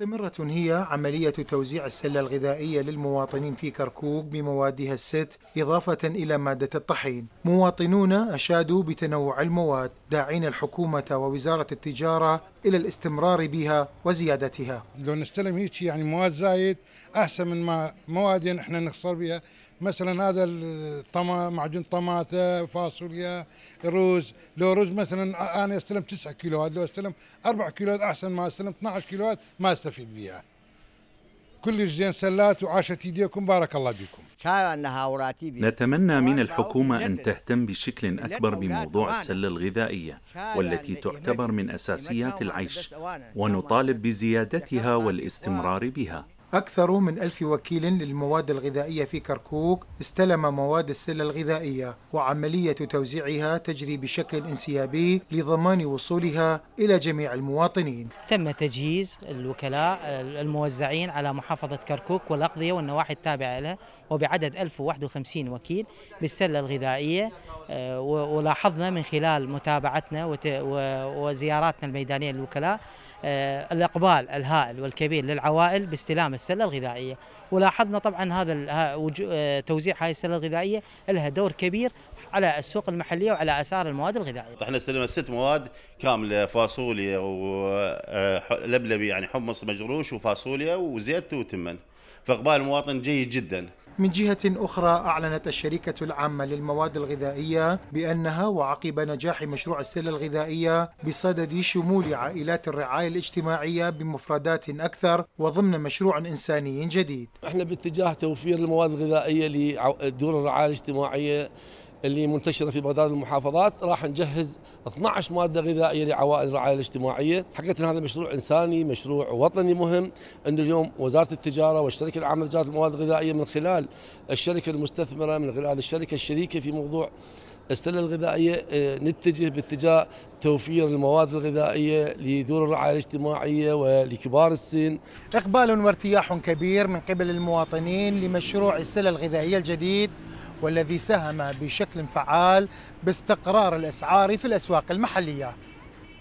مستمرة هي عملية توزيع السلة الغذائية للمواطنين في كركوك بموادها الست إضافة إلى مادة الطحين مواطنون أشادوا بتنوع المواد داعين الحكومة ووزارة التجارة إلى الاستمرار بها وزيادتها لو نستلم هيك يعني مواد زايد احسن من ما مواد يعني احنا نخسر بها مثلا هذا الطما معجون طماطم فاصوليا رز لو رز مثلا انا استلم 9 كيلوات لو استلم 4 كيلوات احسن ما استلم 12 كيلوات ما استفيد بها كلش زين سلات وعاشت ايديكم بارك الله بكم نتمنى من الحكومة أن تهتم بشكل أكبر بموضوع السلة الغذائية والتي تعتبر من أساسيات العيش ونطالب بزيادتها والاستمرار بها أكثر من ألف وكيل للمواد الغذائية في كركوك استلم مواد السلة الغذائية وعملية توزيعها تجري بشكل انسيابي لضمان وصولها إلى جميع المواطنين تم تجهيز الوكلاء الموزعين على محافظة كركوك والأقضية والنواحي التابعة لها وبعدد 1051 وكيل بالسلة الغذائية آه، ولاحظنا من خلال متابعتنا وزياراتنا الميدانية للوكلاء آه، الإقبال الهائل والكبير للعوائل باستلام السله الغذائيه ولاحظنا طبعا هذا آه، توزيع هاي السله الغذائيه لها دور كبير على السوق المحليه وعلى اسعار المواد الغذائيه. طيب، احنا استلمنا ست مواد كامله فاصوليا ولبلبي آه، يعني حمص مجروش وفاصوليا وزيت وتمن فاقبال المواطن جيد جدا. من جهة أخرى أعلنت الشركة العامة للمواد الغذائية بأنها وعقب نجاح مشروع السلة الغذائية بصدد شمول عائلات الرعاية الاجتماعية بمفردات أكثر وضمن مشروع إنساني جديد. احنا باتجاه توفير المواد الغذائية لدور الرعاية الاجتماعية اللي منتشره في بغداد المحافظات راح نجهز 12 ماده غذائيه لعوائل الرعايه الاجتماعيه، حقيقه هذا مشروع انساني، مشروع وطني مهم، انه اليوم وزاره التجاره والشركه العامه لتجاره المواد الغذائيه من خلال الشركه المستثمره من خلال الشركه الشريكه في موضوع السله الغذائيه آه، نتجه باتجاه توفير المواد الغذائيه لدور الرعايه الاجتماعيه ولكبار السن. اقبال وارتياح كبير من قبل المواطنين لمشروع السله الغذائيه الجديد والذي ساهم بشكل فعال باستقرار الأسعار في الأسواق المحلية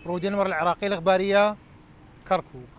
رودي العراقي الإخبارية كركوك